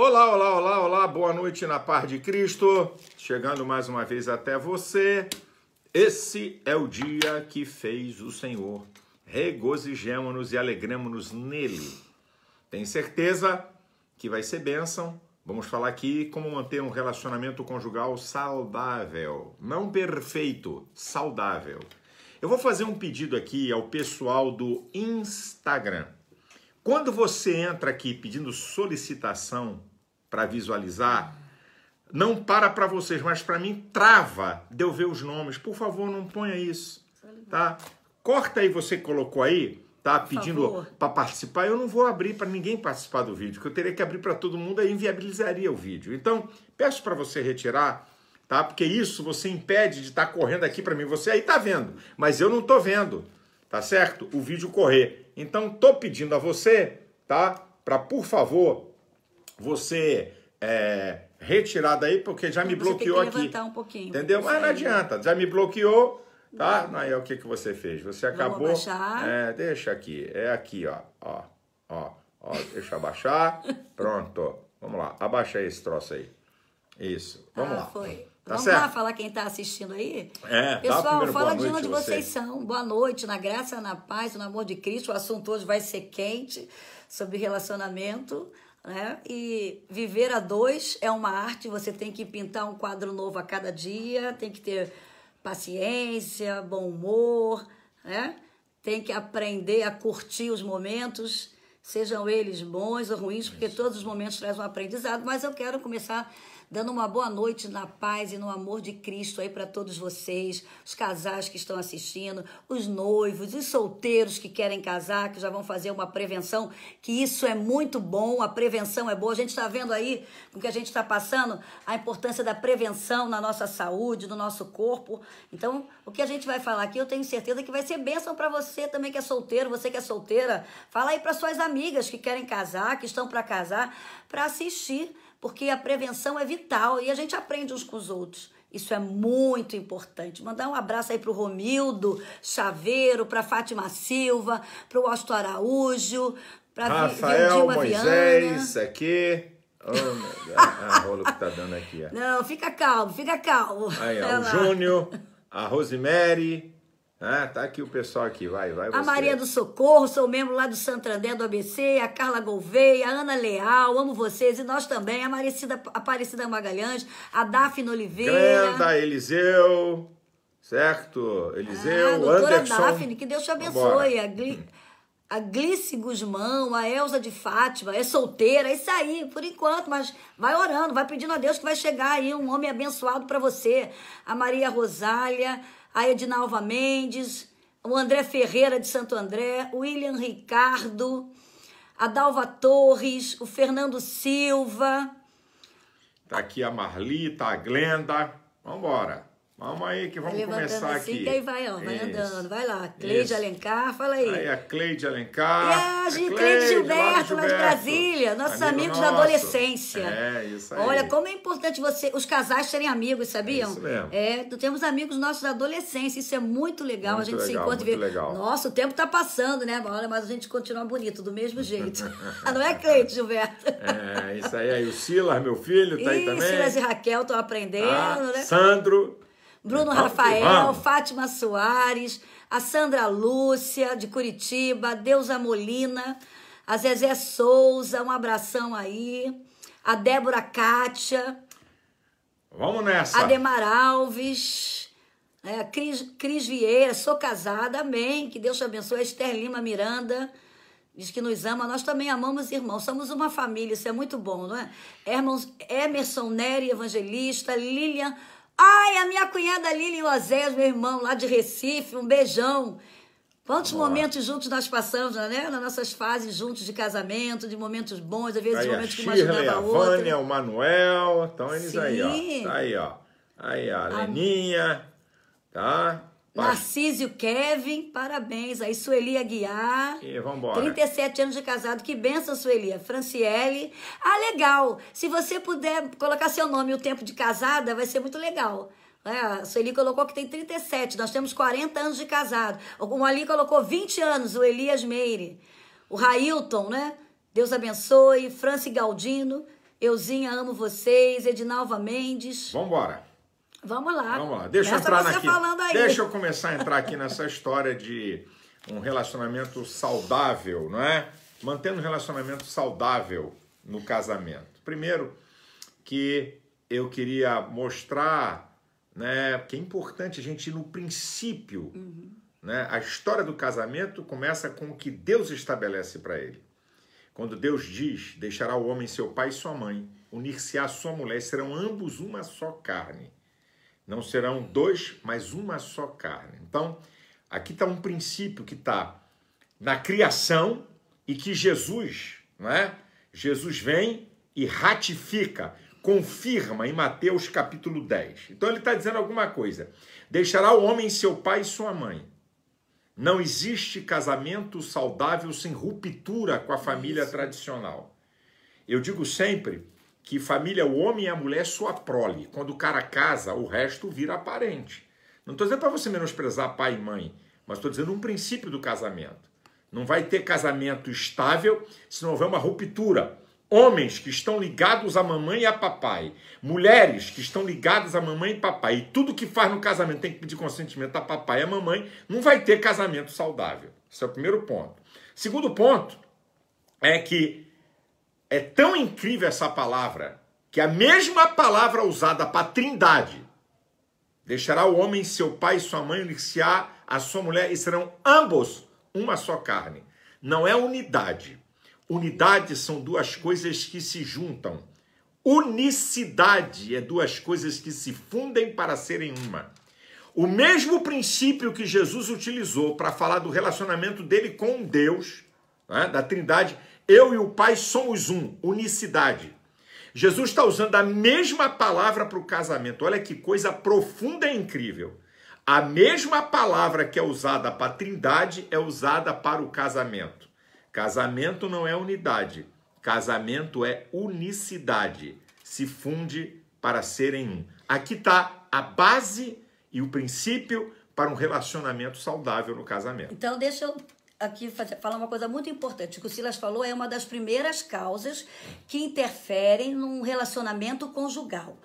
Olá, olá, olá, olá, boa noite na paz de Cristo. Chegando mais uma vez até você. Esse é o dia que fez o Senhor. regozijemos nos e alegremos-nos nele. Tem certeza que vai ser bênção. Vamos falar aqui como manter um relacionamento conjugal saudável. Não perfeito, saudável. Eu vou fazer um pedido aqui ao pessoal do Instagram. Quando você entra aqui pedindo solicitação para visualizar, não para para vocês, mas para mim trava de eu ver os nomes. Por favor, não ponha isso, tá? Corta aí, você colocou aí, tá? pedindo para participar. Eu não vou abrir para ninguém participar do vídeo, que eu teria que abrir para todo mundo, aí inviabilizaria o vídeo. Então, peço para você retirar, tá? Porque isso você impede de estar tá correndo aqui para mim. Você aí tá vendo, mas eu não tô vendo, tá certo? O vídeo correr. Então, tô pedindo a você, tá? Para, por favor, você é, retirar daí, porque já me você bloqueou tem que levantar aqui. um pouquinho. Entendeu? Mas não adianta, já me bloqueou, tá? Não. Aí o que, que você fez? Você acabou. Vamos abaixar. É, deixa aqui, é aqui, ó, ó, ó, ó deixa abaixar. Pronto, vamos lá, abaixa esse troço aí. Isso, vamos ah, lá. Foi. Tá Vamos certo. lá falar quem está assistindo aí? É, Pessoal, fala de onde vocês são. Boa noite, na graça, na paz, no amor de Cristo. O assunto hoje vai ser quente sobre relacionamento. Né? E viver a dois é uma arte, você tem que pintar um quadro novo a cada dia, tem que ter paciência, bom humor, né? tem que aprender a curtir os momentos, sejam eles bons ou ruins, porque todos os momentos trazem um aprendizado, mas eu quero começar dando uma boa noite na paz e no amor de Cristo aí para todos vocês, os casais que estão assistindo, os noivos, os solteiros que querem casar, que já vão fazer uma prevenção, que isso é muito bom, a prevenção é boa. A gente está vendo aí, com o que a gente está passando, a importância da prevenção na nossa saúde, no nosso corpo. Então, o que a gente vai falar aqui, eu tenho certeza que vai ser bênção para você também que é solteiro, você que é solteira. Fala aí para suas amigas que querem casar, que estão para casar, para assistir porque a prevenção é vital e a gente aprende uns com os outros. Isso é muito importante. Mandar um abraço aí para o Romildo Chaveiro, para Fátima Silva, para o Austin Araújo, para Rafael Vildima Moisés Viana. É aqui. Oh, meu ah, a rola que tá dando aqui. Ó. Não, fica calmo, fica calmo. Aí, o Júnior, a Rosemary, ah, tá aqui o pessoal aqui, vai, vai. Você. A Maria do Socorro, sou membro lá do Santander do ABC, a Carla Gouveia, a Ana Leal, amo vocês e nós também, a Maricida, Aparecida Magalhães, a Dafne Oliveira. Granda, Eliseu, certo? Eliseu, ah, a Anderson. Dafne, que Deus te abençoe. Vambora a Glice Guzmão, a Elza de Fátima, é solteira, é isso aí, por enquanto, mas vai orando, vai pedindo a Deus que vai chegar aí um homem abençoado para você. A Maria Rosália, a Edinalva Mendes, o André Ferreira de Santo André, o William Ricardo, a Dalva Torres, o Fernando Silva. Tá aqui a Marli, tá a Glenda. Vambora. Vamos aí que vamos Levantando começar assim, aqui. Que aí vai, ó, vai andando, vai lá. Cleide Isso. Alencar, fala aí. Aí a Cleide Alencar. E a Cleide, Cleide Gilberto, lá de Brasília, nossos Amigo amigos nosso. da adolescência. É, isso aí. Olha, como é importante você, os casais terem amigos, sabiam? É isso mesmo. É, temos amigos nossos da adolescência, isso é muito legal, muito a gente legal, se encontra e vê. Legal. Nossa, o tempo tá passando, né, Olha, mas a gente continua bonito do mesmo jeito. Não é, Cleide Gilberto? É, isso aí. aí o Silas, meu filho, tá e aí também. Silas e Raquel estão aprendendo, ah, né? Sandro. Bruno Rafael, Fátima Soares, a Sandra Lúcia, de Curitiba, Deusa Molina, a Zezé Souza, um abração aí, a Débora Kátia. Vamos nessa. Ademar Alves, é, Cris, Cris Vieira, sou casada, amém, que Deus te abençoe, Esther Lima Miranda, diz que nos ama, nós também amamos irmãos, somos uma família, isso é muito bom, não é? Emerson Nery, evangelista, Lilian... Ai, a minha cunhada Lili Oséias, meu irmão, lá de Recife, um beijão. Quantos momentos juntos nós passamos, é, né? Nas nossas fases juntos de casamento, de momentos bons, às vezes aí, de momentos que uma ajudava a outra. A Vânia, o Manuel, estão eles Sim. aí, ó. Tá aí, ó. Aí, ó, a Leninha, tá? Narcísio Kevin, parabéns. Aí Sueli Aguiar. E vambora. 37 anos de casado, que benção, Sueli. Franciele. Ah, legal. Se você puder colocar seu nome e o tempo de casada, vai ser muito legal. É, a Sueli colocou que tem 37, nós temos 40 anos de casado. O Ali colocou 20 anos, o Elias Meire. O Railton, né? Deus abençoe. Franci Galdino. Euzinha, amo vocês. Edinalva Mendes. Vambora. Vamos lá. Vamos lá. Deixa eu entrar aqui. Deixa eu começar a entrar aqui nessa história de um relacionamento saudável, não é? Mantendo um relacionamento saudável no casamento. Primeiro, que eu queria mostrar, né, que é importante a gente ir no princípio, uhum. né? A história do casamento começa com o que Deus estabelece para ele. Quando Deus diz: "Deixará o homem seu pai e sua mãe, unir-se á sua mulher, serão ambos uma só carne". Não serão dois, mas uma só carne. Então, aqui está um princípio que está na criação e que Jesus, é? Jesus vem e ratifica, confirma em Mateus capítulo 10. Então ele está dizendo alguma coisa. Deixará o homem seu pai e sua mãe. Não existe casamento saudável sem ruptura com a família tradicional. Eu digo sempre que família, o homem e a mulher, é sua prole. Quando o cara casa, o resto vira parente. Não estou dizendo para você menosprezar pai e mãe, mas estou dizendo um princípio do casamento. Não vai ter casamento estável se não houver uma ruptura. Homens que estão ligados à mamãe e a papai, mulheres que estão ligadas à mamãe e papai, e tudo que faz no casamento tem que pedir consentimento a papai e a mamãe, não vai ter casamento saudável. Esse é o primeiro ponto. Segundo ponto é que é tão incrível essa palavra que a mesma palavra usada para trindade deixará o homem seu pai e sua mãe unir-se-á a sua mulher e serão ambos uma só carne. Não é unidade. Unidade são duas coisas que se juntam. Unicidade é duas coisas que se fundem para serem uma. O mesmo princípio que Jesus utilizou para falar do relacionamento dele com Deus, né, da Trindade, eu e o Pai somos um, unicidade. Jesus está usando a mesma palavra para o casamento. Olha que coisa profunda e incrível. A mesma palavra que é usada para a trindade é usada para o casamento. Casamento não é unidade, casamento é unicidade. Se funde para serem um. Aqui está a base e o princípio para um relacionamento saudável no casamento. Então, deixa eu aqui falar uma coisa muito importante, que o Silas falou, é uma das primeiras causas que interferem num relacionamento conjugal.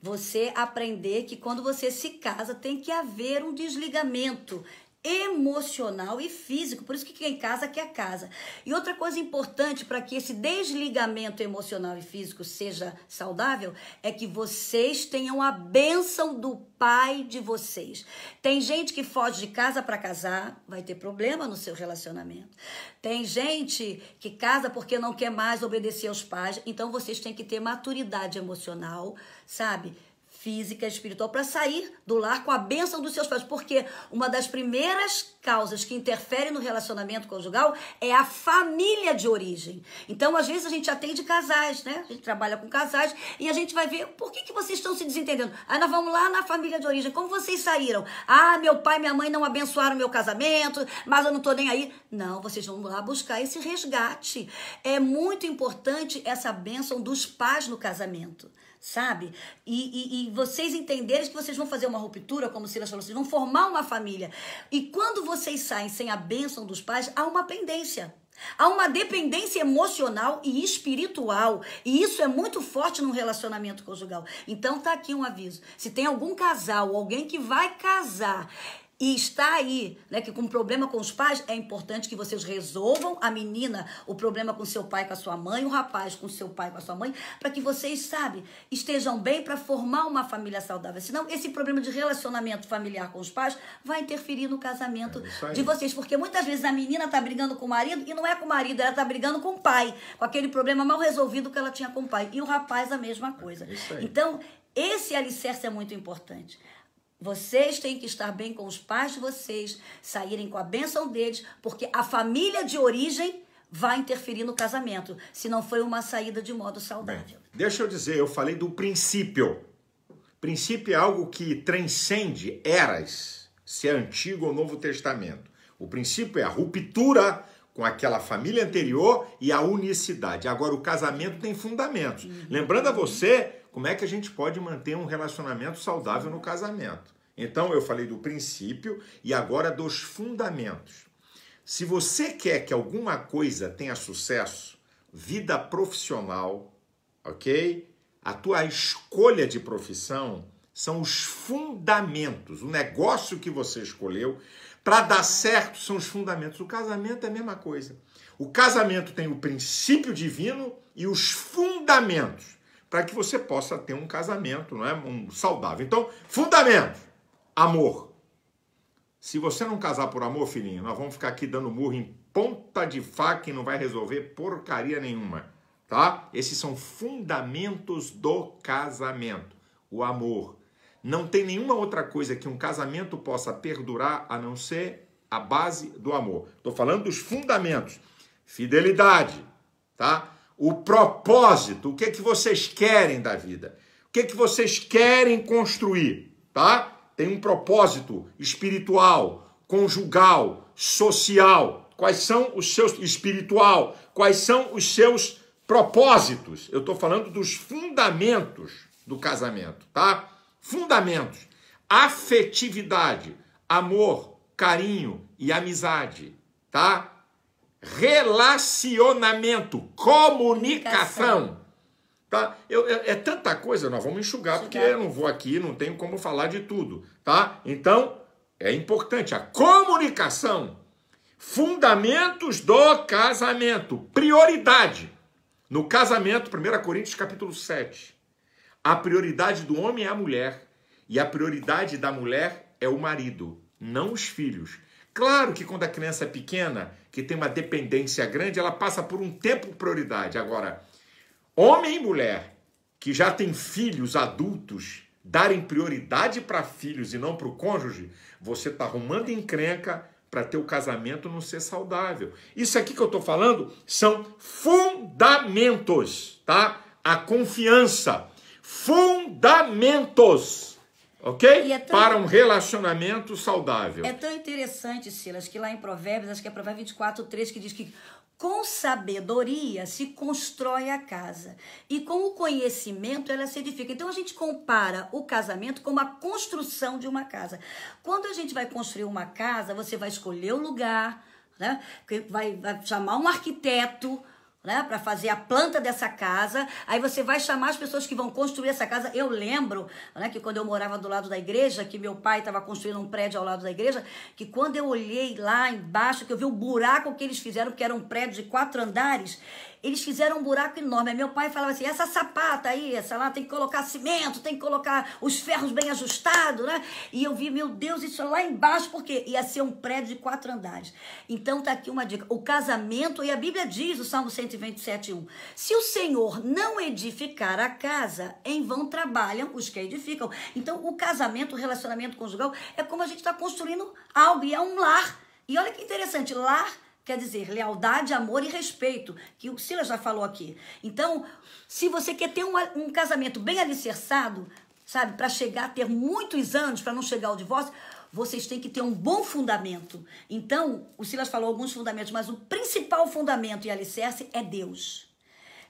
Você aprender que quando você se casa tem que haver um desligamento emocional e físico. Por isso que quem casa quer casa. E outra coisa importante para que esse desligamento emocional e físico seja saudável é que vocês tenham a bênção do pai de vocês. Tem gente que foge de casa para casar, vai ter problema no seu relacionamento. Tem gente que casa porque não quer mais obedecer aos pais, então vocês têm que ter maturidade emocional, sabe? física e espiritual para sair do lar com a bênção dos seus pais, porque uma das primeiras causas que interfere no relacionamento conjugal é a família de origem. Então, às vezes a gente atende casais, né? A gente trabalha com casais e a gente vai ver por que, que vocês estão se desentendendo. Aí ah, nós vamos lá na família de origem, como vocês saíram? Ah, meu pai e minha mãe não abençoaram meu casamento, mas eu não tô nem aí. Não, vocês vão lá buscar esse resgate. É muito importante essa bênção dos pais no casamento sabe? E, e, e, vocês entenderem que vocês vão fazer uma ruptura, como o Silas falou, vocês vão formar uma família. E quando vocês saem sem a bênção dos pais, há uma pendência. Há uma dependência emocional e espiritual, e isso é muito forte num relacionamento conjugal. Então tá aqui um aviso. Se tem algum casal, alguém que vai casar e está aí, né, que com problema com os pais, é importante que vocês resolvam a menina o problema com seu pai, com a sua mãe, o rapaz com seu pai, com a sua mãe, para que vocês, sabe, estejam bem para formar uma família saudável. Senão esse problema de relacionamento familiar com os pais vai interferir no casamento é de vocês, porque muitas vezes a menina tá brigando com o marido e não é com o marido, ela tá brigando com o pai, com aquele problema mal resolvido que ela tinha com o pai, e o rapaz a mesma coisa. É então, esse alicerce é muito importante. Vocês têm que estar bem com os pais de vocês, saírem com a bênção deles, porque a família de origem vai interferir no casamento, se não foi uma saída de modo saudável. Bem, deixa eu dizer, eu falei do princípio. Princípio é algo que transcende eras, se é Antigo ou Novo Testamento. O princípio é a ruptura com aquela família anterior e a unicidade. Agora, o casamento tem fundamentos. Uhum. Lembrando a você como é que a gente pode manter um relacionamento saudável no casamento. Então eu falei do princípio e agora dos fundamentos. Se você quer que alguma coisa tenha sucesso, vida profissional, ok? A tua escolha de profissão são os fundamentos. O negócio que você escolheu para dar certo são os fundamentos. O casamento é a mesma coisa. O casamento tem o princípio divino e os fundamentos para que você possa ter um casamento não é? um saudável. Então, fundamento: amor. Se você não casar por amor, filhinho, nós vamos ficar aqui dando murro em ponta de faca e não vai resolver porcaria nenhuma. Tá? Esses são fundamentos do casamento. O amor. Não tem nenhuma outra coisa que um casamento possa perdurar a não ser a base do amor. Estou falando dos fundamentos. Fidelidade, tá? o propósito, o que é que vocês querem da vida, o que é que vocês querem construir, tá? Tem um propósito espiritual, conjugal, social. Quais são os seus espiritual? Quais são os seus propósitos? Eu estou falando dos fundamentos do casamento, tá? Fundamentos: afetividade, amor, carinho e amizade, tá? relacionamento, comunicação. Tá? Eu, eu, é tanta coisa, nós vamos enxugar, porque eu não vou aqui, não tenho como falar de tudo. tá? Então, é importante a comunicação. Fundamentos do casamento, prioridade. No casamento, 1 Coríntios capítulo 7. A prioridade do homem é a mulher e a prioridade da mulher é o marido, não os filhos. Claro que quando a criança é pequena, que tem uma dependência grande, ela passa por um tempo prioridade. Agora, homem e mulher que já têm filhos adultos darem prioridade para filhos e não para o cônjuge, você está arrumando encrenca para teu casamento não ser saudável. Isso aqui que eu estou falando são fundamentos, tá? A confiança. Fundamentos Ok? É Para um relacionamento saudável. É tão interessante, Silas, que lá em Provérbios, acho que é Provérbios 24, 3, que diz que com sabedoria se constrói a casa e com o conhecimento ela se edifica. Então a gente compara o casamento com a construção de uma casa. Quando a gente vai construir uma casa, você vai escolher o lugar, né? Vai, vai chamar um arquiteto né, para fazer a planta dessa casa. Aí você vai chamar as pessoas que vão construir essa casa. Eu lembro, né, que quando eu morava do lado da igreja, que meu pai estava construindo um prédio ao lado da igreja, que quando eu olhei lá embaixo, que eu vi o buraco que eles fizeram, que era um prédio de quatro andares, eles fizeram um buraco enorme. meu pai falava assim: essa sapata aí, essa lá tem que colocar cimento, tem que colocar os ferros bem ajustados, né? E eu vi, meu Deus, isso é lá embaixo, porque ia ser um prédio de quatro andares. Então tá aqui uma dica: o casamento, e a Bíblia diz, o Salmo 127, 1: se o Senhor não edificar a casa, em vão trabalham os que edificam. Então o casamento, o relacionamento conjugal, é como a gente está construindo algo, e é um lar. E olha que interessante, lar Quer dizer, lealdade, amor e respeito, que o Silas já falou aqui. Então, se você quer ter um, um casamento bem alicerçado, sabe, para chegar a ter muitos anos, para não chegar ao divórcio, vocês têm que ter um bom fundamento. Então, o Silas falou alguns fundamentos, mas o principal fundamento e alicerce é Deus.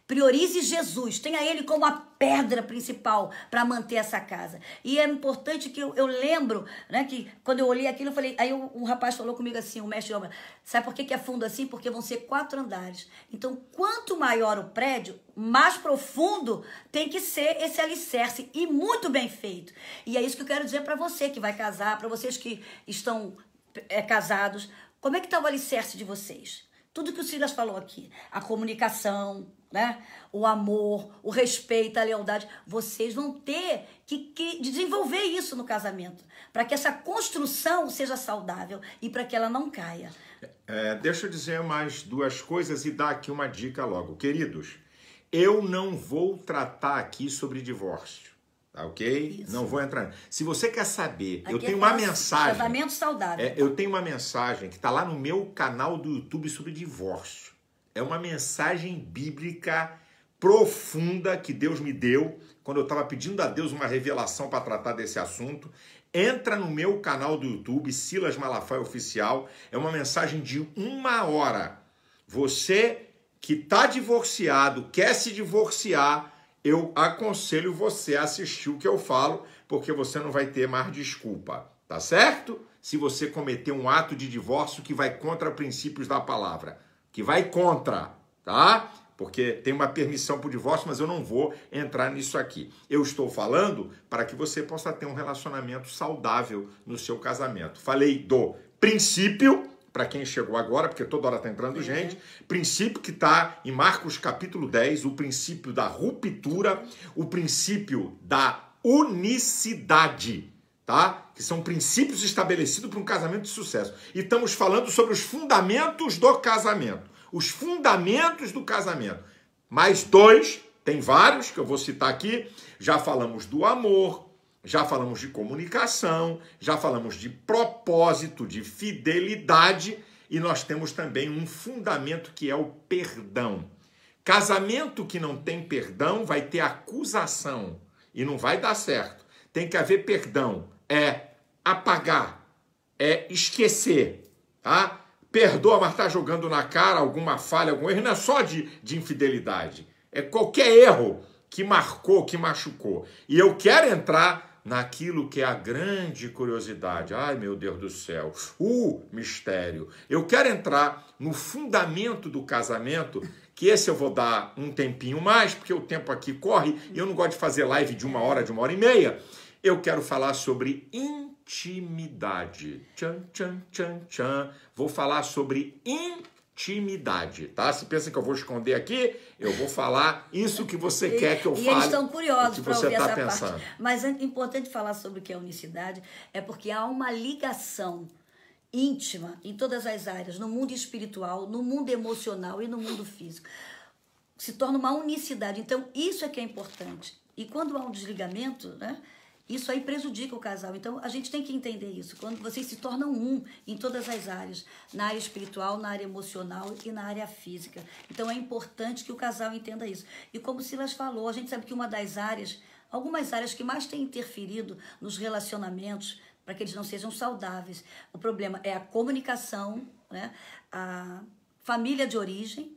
Priorize Jesus, tenha Ele como a pedra principal para manter essa casa. E é importante que eu, eu, lembro, né, que quando eu olhei aquilo, eu falei, aí um, um rapaz falou comigo assim, o um mestre de obra, sabe por que, que é fundo assim? Porque vão ser quatro andares. Então, quanto maior o prédio, mais profundo tem que ser esse alicerce e muito bem feito. E é isso que eu quero dizer para você que vai casar, para vocês que estão é, casados, como é que está o alicerce de vocês? Tudo que o Silas falou aqui, a comunicação, né? O amor, o respeito, a lealdade, vocês vão ter que, que desenvolver isso no casamento, para que essa construção seja saudável e para que ela não caia. É, deixa eu dizer mais duas coisas e dar aqui uma dica logo, queridos. Eu não vou tratar aqui sobre divórcio. Tá ok? Isso. Não vou entrar. Se você quer saber, Aqui eu é tenho é uma mensagem. Casamento saudável. É, eu tenho uma mensagem que está lá no meu canal do YouTube sobre divórcio. É uma mensagem bíblica profunda que Deus me deu quando eu estava pedindo a Deus uma revelação para tratar desse assunto. Entra no meu canal do YouTube, Silas Malafaia Oficial. É uma mensagem de uma hora. Você que está divorciado, quer se divorciar, eu aconselho você a assistir o que eu falo, porque você não vai ter mais desculpa, tá certo? Se você cometer um ato de divórcio que vai contra princípios da palavra, que vai contra, tá? Porque tem uma permissão para o divórcio, mas eu não vou entrar nisso aqui. Eu estou falando para que você possa ter um relacionamento saudável no seu casamento. Falei do princípio para quem chegou agora, porque toda hora está entrando uhum. gente. Princípio que está em Marcos capítulo 10, o princípio da ruptura, o princípio da unicidade, tá? Que são princípios estabelecidos para um casamento de sucesso. E estamos falando sobre os fundamentos do casamento. Os fundamentos do casamento. Mais dois, tem vários que eu vou citar aqui. Já falamos do amor, já falamos de comunicação, já falamos de propósito, de fidelidade e nós temos também um fundamento que é o perdão. Casamento que não tem perdão vai ter acusação e não vai dar certo. Tem que haver perdão, é apagar, é esquecer, tá? Perdoa, mas está jogando na cara alguma falha, algum erro, não é só de, de infidelidade, é qualquer erro que marcou, que machucou. E eu quero entrar naquilo que é a grande curiosidade. Ai, meu Deus do céu, o mistério. Eu quero entrar no fundamento do casamento, que esse eu vou dar um tempinho mais, porque o tempo aqui corre e eu não gosto de fazer live de uma hora, de uma hora e meia. Eu quero falar sobre intimidade. Tchan, tchan, tchan, tchan. Vou falar sobre intimidade intimidade, tá? Se pensa que eu vou esconder aqui, eu vou falar isso que você quer que eu e fale. E eles estão curiosos para ouvir tá essa pensando. parte. Mas é importante falar sobre o que é unicidade, é porque há uma ligação íntima em todas as áreas, no mundo espiritual, no mundo emocional e no mundo físico. Se torna uma unicidade. Então, isso é que é importante. E quando há um desligamento, né? Isso aí prejudica o casal. Então a gente tem que entender isso. Quando vocês se tornam um em todas as áreas, na área espiritual, na área emocional e na área física. Então é importante que o casal entenda isso. E como Silas falou, a gente sabe que uma das áreas, algumas áreas que mais tem interferido nos relacionamentos para que eles não sejam saudáveis, o problema é a comunicação, né? A família de origem,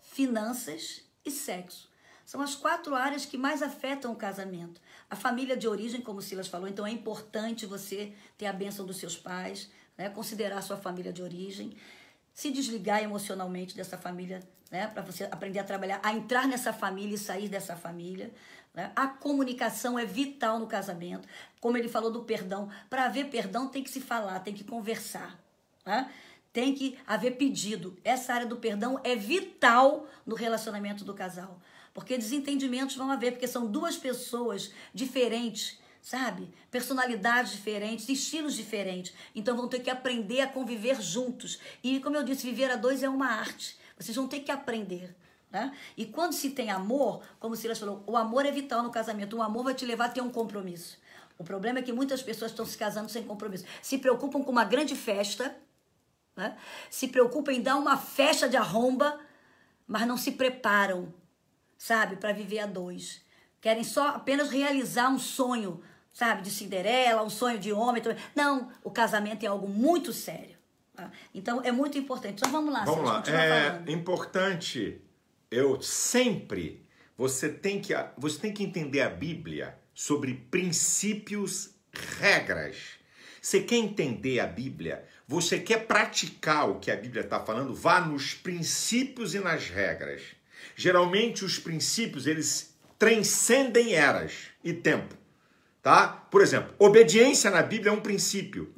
finanças e sexo. São as quatro áreas que mais afetam o casamento. A família de origem, como Silas falou, então é importante você ter a bênção dos seus pais, né? considerar sua família de origem, se desligar emocionalmente dessa família, né? para você aprender a trabalhar, a entrar nessa família e sair dessa família. Né? A comunicação é vital no casamento. Como ele falou do perdão, para haver perdão tem que se falar, tem que conversar. Né? Tem que haver pedido. Essa área do perdão é vital no relacionamento do casal. Porque desentendimentos vão haver, porque são duas pessoas diferentes, sabe? Personalidades diferentes, estilos diferentes. Então vão ter que aprender a conviver juntos. E como eu disse, viver a dois é uma arte. Vocês vão ter que aprender. Né? E quando se tem amor, como o Silas falou, o amor é vital no casamento. O amor vai te levar a ter um compromisso. O problema é que muitas pessoas estão se casando sem compromisso. Se preocupam com uma grande festa, né? se preocupam em dar uma festa de arromba, mas não se preparam sabe, para viver a dois. Querem só apenas realizar um sonho, sabe, de Cinderela, um sonho de homem. Não, o casamento é algo muito sério. Tá? Então é muito importante. Então vamos lá. Vamos lá. É falando. importante. Eu sempre você tem que você tem que entender a Bíblia sobre princípios, regras. Você quer entender a Bíblia? Você quer praticar o que a Bíblia está falando? Vá nos princípios e nas regras. Geralmente os princípios eles transcendem eras e tempo, tá? Por exemplo, obediência na Bíblia é um princípio.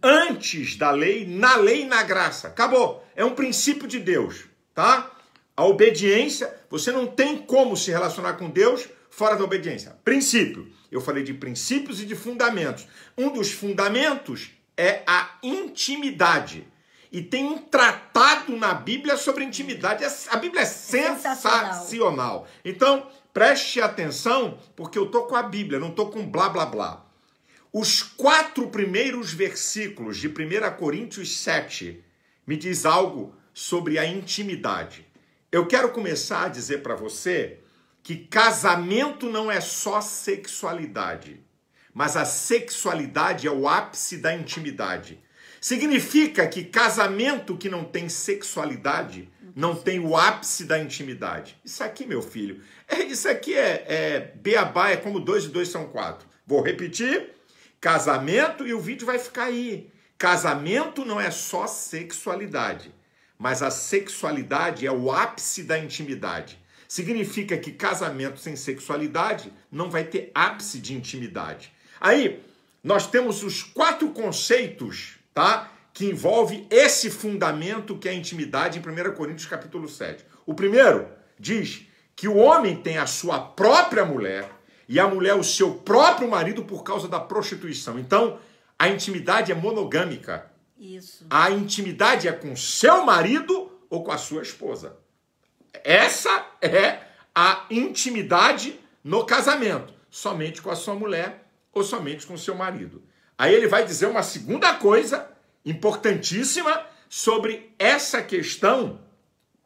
Antes da lei, na lei e na graça. Acabou. É um princípio de Deus, tá? A obediência, você não tem como se relacionar com Deus fora da obediência. Princípio. Eu falei de princípios e de fundamentos. Um dos fundamentos é a intimidade. E tem um tratado na Bíblia sobre intimidade. É, a Bíblia é sensacional. sensacional. Então, preste atenção, porque eu estou com a Bíblia, não estou com blá blá blá. Os quatro primeiros versículos de 1 Coríntios 7 me diz algo sobre a intimidade. Eu quero começar a dizer para você que casamento não é só sexualidade, mas a sexualidade é o ápice da intimidade. Significa que casamento que não tem sexualidade não tem o ápice da intimidade. Isso aqui, meu filho, é, isso aqui é, é beabá, é como dois e dois são quatro. Vou repetir: casamento e o vídeo vai ficar aí. Casamento não é só sexualidade, mas a sexualidade é o ápice da intimidade. Significa que casamento sem sexualidade não vai ter ápice de intimidade. Aí, nós temos os quatro conceitos tá? Que envolve esse fundamento que é a intimidade em 1 Coríntios capítulo 7. O primeiro diz que o homem tem a sua própria mulher e a mulher o seu próprio marido por causa da prostituição. Então, a intimidade é monogâmica. Isso. A intimidade é com seu marido ou com a sua esposa. Essa é a intimidade no casamento, somente com a sua mulher ou somente com o seu marido. Aí ele vai dizer uma segunda coisa importantíssima sobre essa questão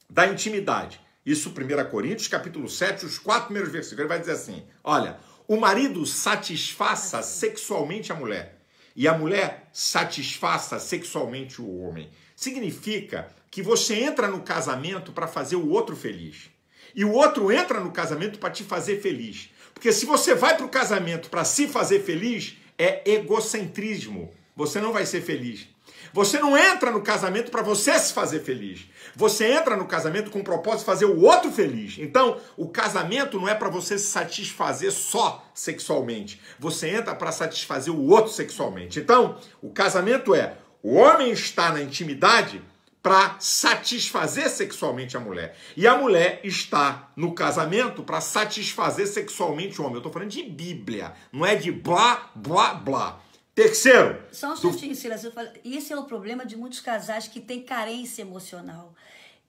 da intimidade. Isso 1 Coríntios, capítulo 7, os quatro primeiros versículos. Ele vai dizer assim: olha, o marido satisfaça sexualmente a mulher, e a mulher satisfaça sexualmente o homem. Significa que você entra no casamento para fazer o outro feliz. E o outro entra no casamento para te fazer feliz. Porque se você vai para o casamento para se fazer feliz, é egocentrismo. Você não vai ser feliz. Você não entra no casamento para você se fazer feliz. Você entra no casamento com o propósito de fazer o outro feliz. Então, o casamento não é para você se satisfazer só sexualmente. Você entra para satisfazer o outro sexualmente. Então, o casamento é: o homem está na intimidade para satisfazer sexualmente a mulher. E a mulher está no casamento para satisfazer sexualmente o homem. Eu estou falando de Bíblia, não é de blá, blá, blá. Terceiro. Só um instantinho, Silas. Falo, esse é o problema de muitos casais que têm carência emocional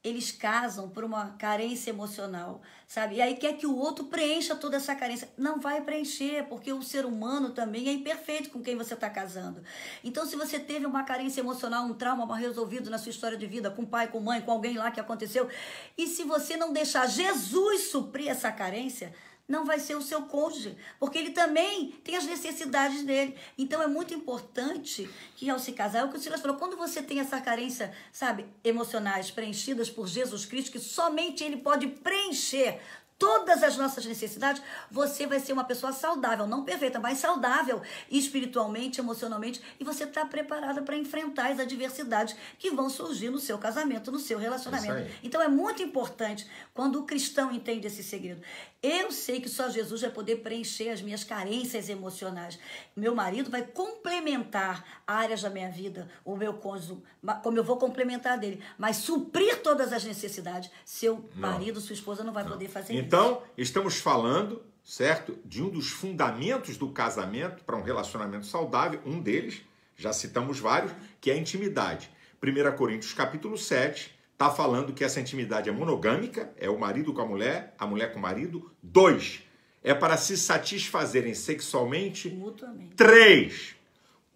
eles casam por uma carência emocional, sabe? E aí quer que o outro preencha toda essa carência. Não vai preencher, porque o ser humano também é imperfeito com quem você está casando. Então, se você teve uma carência emocional, um trauma mal resolvido na sua história de vida, com pai, com mãe, com alguém lá que aconteceu, e se você não deixar Jesus suprir essa carência, não vai ser o seu cônjuge, porque ele também tem as necessidades dele. Então é muito importante que ao se casar, é o que o Silas falou, quando você tem essa carência, sabe, emocionais preenchidas por Jesus Cristo, que somente ele pode preencher, todas as nossas necessidades, você vai ser uma pessoa saudável, não perfeita, mas saudável espiritualmente, emocionalmente, e você está preparada para enfrentar as adversidades que vão surgir no seu casamento, no seu relacionamento. então é muito importante quando o cristão entende esse segredo. Eu sei que só Jesus vai poder preencher as minhas carências emocionais. Meu marido vai complementar áreas da minha vida, o meu cônjuge, como eu vou complementar dele, mas suprir todas as necessidades, seu não. marido, sua esposa não vai não. poder fazer então, então, estamos falando, certo, de um dos fundamentos do casamento para um relacionamento saudável, um deles, já citamos vários, que é a intimidade. 1 Coríntios capítulo 7 está falando que essa intimidade é monogâmica, é o marido com a mulher, a mulher com o marido. Dois, é para se satisfazerem sexualmente. Mutuamente. Três,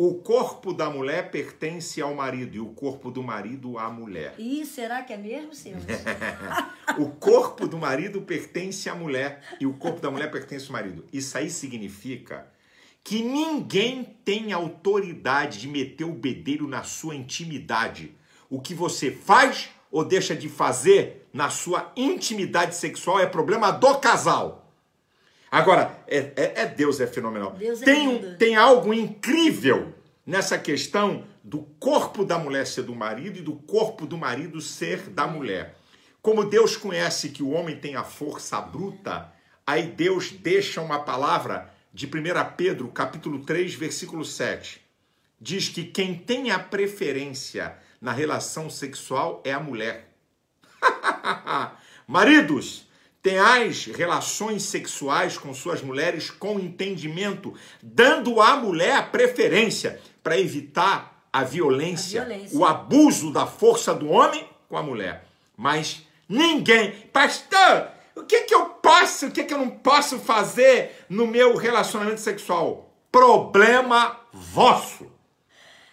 o corpo da mulher pertence ao marido e o corpo do marido à mulher. E será que é mesmo, senhor? o corpo do marido pertence à mulher e o corpo da mulher pertence ao marido. Isso aí significa que ninguém tem autoridade de meter o bedelho na sua intimidade. O que você faz ou deixa de fazer na sua intimidade sexual é problema do casal. Agora, é, é, é Deus é fenomenal. Deus é tem, é tem algo incrível nessa questão do corpo da mulher ser do marido e do corpo do marido ser da mulher. Como Deus conhece que o homem tem a força bruta, aí Deus deixa uma palavra de 1 Pedro, capítulo 3, versículo 7. Diz que quem tem a preferência na relação sexual é a mulher. Maridos, Tenhais relações sexuais com suas mulheres com entendimento, dando à mulher a preferência para evitar a violência, a violência, o abuso da força do homem com a mulher. Mas ninguém, pastor, o que, que eu posso, o que, que eu não posso fazer no meu relacionamento sexual? Problema vosso.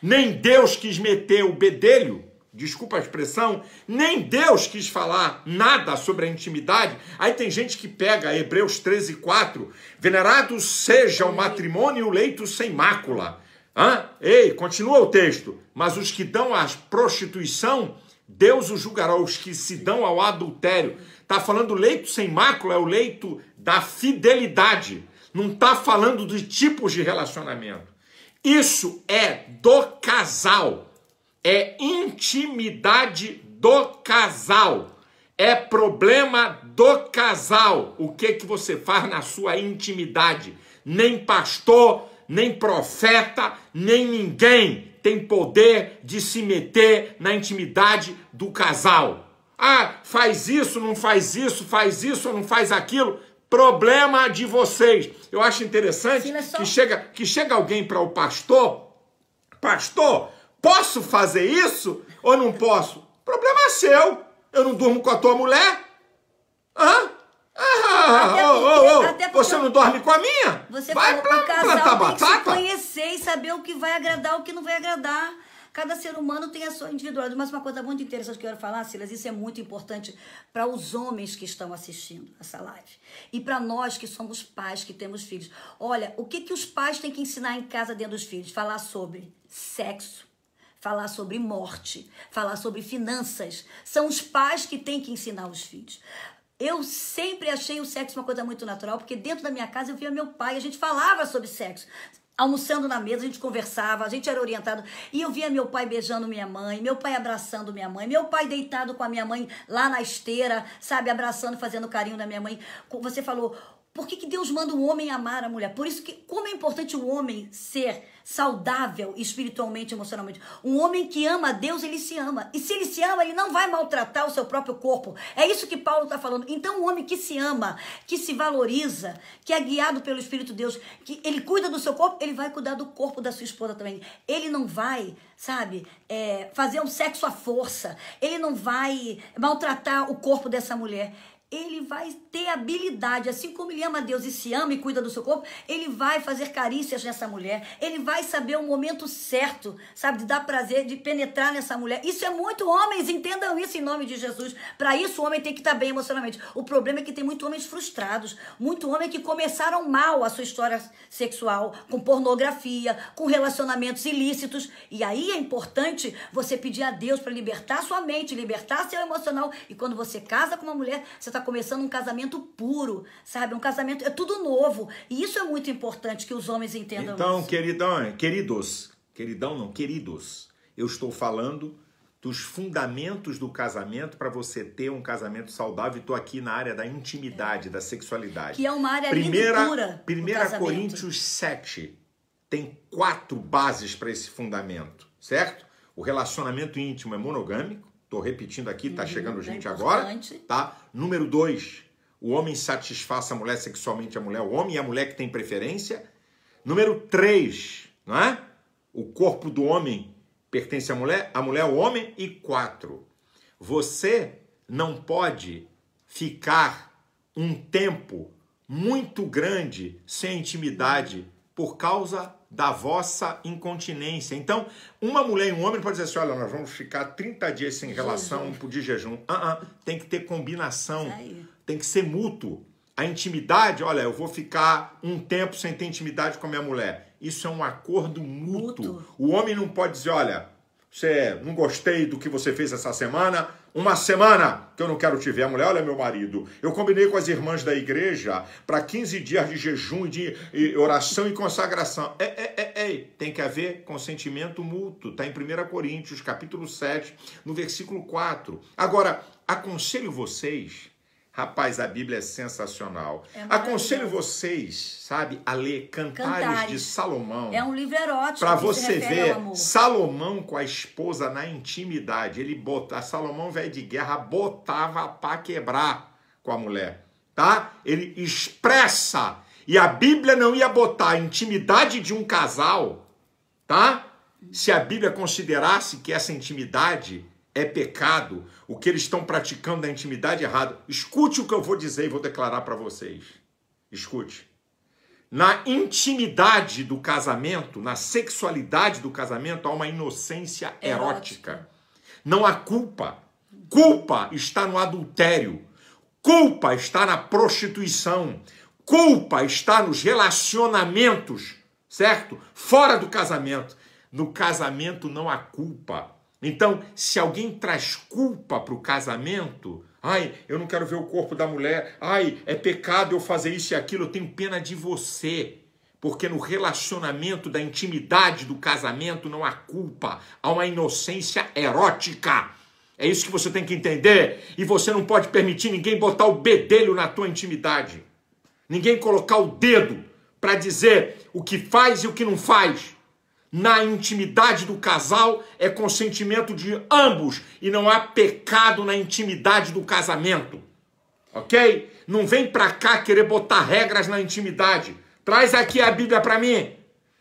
Nem Deus quis meter o bedelho desculpa a expressão, nem Deus quis falar nada sobre a intimidade. Aí tem gente que pega Hebreus 13, 4, venerado seja o matrimônio e o leito sem mácula. Hã? Ei, continua o texto. Mas os que dão à prostituição, Deus os julgará, os que se dão ao adultério. Está falando leito sem mácula, é o leito da fidelidade. Não está falando de tipos de relacionamento. Isso é do casal é intimidade do casal. É problema do casal. O que que você faz na sua intimidade? Nem pastor, nem profeta, nem ninguém tem poder de se meter na intimidade do casal. Ah, faz isso, não faz isso, faz isso, não faz aquilo. Problema de vocês. Eu acho interessante que chega, que chega alguém para o pastor, pastor, Posso fazer isso ou não posso? Problema é seu. Eu não durmo com a tua mulher? Hã? Ah, até porque, oh, oh, oh. Até você não dorme com a minha? Você vai falou pra, casal plantar batata? Tem que se conhecer e saber o que vai agradar, o que não vai agradar. Cada ser humano tem a sua individualidade. Mas uma coisa muito interessante que eu quero falar, Silas, isso é muito importante para os homens que estão assistindo essa live. E para nós que somos pais, que temos filhos. Olha, o que, que os pais têm que ensinar em casa dentro dos filhos? Falar sobre sexo, falar sobre morte, falar sobre finanças. São os pais que têm que ensinar os filhos. Eu sempre achei o sexo uma coisa muito natural, porque dentro da minha casa eu via meu pai, a gente falava sobre sexo. Almoçando na mesa, a gente conversava, a gente era orientado. E eu via meu pai beijando minha mãe, meu pai abraçando minha mãe, meu pai deitado com a minha mãe lá na esteira, sabe, abraçando, fazendo carinho na minha mãe. Você falou, por que, que Deus manda o homem amar a mulher? Por isso que, como é importante o homem ser saudável espiritualmente, emocionalmente. Um homem que ama a Deus, ele se ama. E se ele se ama, ele não vai maltratar o seu próprio corpo. É isso que Paulo está falando. Então, um homem que se ama, que se valoriza, que é guiado pelo Espírito de Deus, que ele cuida do seu corpo, ele vai cuidar do corpo da sua esposa também. Ele não vai, sabe, é, fazer um sexo à força. Ele não vai maltratar o corpo dessa mulher ele vai ter habilidade, assim como ele ama Deus e se ama e cuida do seu corpo, ele vai fazer carícias nessa mulher, ele vai saber o momento certo, sabe, de dar prazer, de penetrar nessa mulher. Isso é muito homens, entendam isso em nome de Jesus. Para isso, o homem tem que estar tá bem emocionalmente. O problema é que tem muito homens frustrados, muito homem que começaram mal a sua história sexual, com pornografia, com relacionamentos ilícitos. E aí é importante você pedir a Deus para libertar sua mente, libertar seu emocional. E quando você casa com uma mulher, você está está começando um casamento puro, sabe? Um casamento é tudo novo. E isso é muito importante que os homens entendam. Então, isso. queridão, queridos, queridão não, queridos, eu estou falando dos fundamentos do casamento para você ter um casamento saudável. Estou aqui na área da intimidade, é. da sexualidade. Que é uma área primeira, pura. Primeira Coríntios 7 tem quatro bases para esse fundamento, certo? O relacionamento íntimo é monogâmico, Estou repetindo aqui, está uhum, chegando tá gente é agora. Tá? Número dois, o homem satisfaça a mulher sexualmente, a mulher, o homem e a mulher que tem preferência. Número três, não é? O corpo do homem pertence à mulher, a mulher ao homem. E quatro, você não pode ficar um tempo muito grande sem intimidade por causa da vossa incontinência. Então, uma mulher e um homem pode dizer assim: olha, nós vamos ficar 30 dias sem relação jejum. de jejum. Uh ah, -uh, ah, tem que ter combinação, tem que ser mútuo. A intimidade, olha, eu vou ficar um tempo sem ter intimidade com a minha mulher. Isso é um acordo mútuo. mútuo. O homem não pode dizer, olha, você não gostei do que você fez essa semana, uma semana que eu não quero te ver. A mulher, olha, meu marido, eu combinei com as irmãs da igreja para 15 dias de jejum, de oração e consagração. É, é, é, é, tem que haver consentimento mútuo. Está em 1 Coríntios, capítulo 7, no versículo 4. Agora, aconselho vocês Rapaz, a Bíblia é sensacional. É Aconselho vocês, sabe, a ler Cantares, Cantares. de Salomão. É um livro erótico. Para você ver Salomão com a esposa na intimidade. Ele bota, Salomão velho de guerra botava a pá quebrar com a mulher, tá? Ele expressa e a Bíblia não ia botar a intimidade de um casal, tá? Se a Bíblia considerasse que essa intimidade é pecado, o que eles estão praticando na intimidade errada. errado. Escute o que eu vou dizer e vou declarar para vocês. Escute. Na intimidade do casamento, na sexualidade do casamento, há uma inocência erótica. Não há culpa. Culpa está no adultério. Culpa está na prostituição. Culpa está nos relacionamentos, certo? Fora do casamento. No casamento não há culpa. Então, se alguém traz culpa para o casamento, ai, eu não quero ver o corpo da mulher, ai, é pecado eu fazer isso e aquilo, eu tenho pena de você. Porque no relacionamento da intimidade do casamento não há culpa, há uma inocência erótica. É isso que você tem que entender. E você não pode permitir ninguém botar o bedelho na tua intimidade. Ninguém colocar o dedo para dizer o que faz e o que não faz na intimidade do casal é consentimento de ambos e não há pecado na intimidade do casamento. OK? Não vem para cá querer botar regras na intimidade. Traz aqui a Bíblia para mim.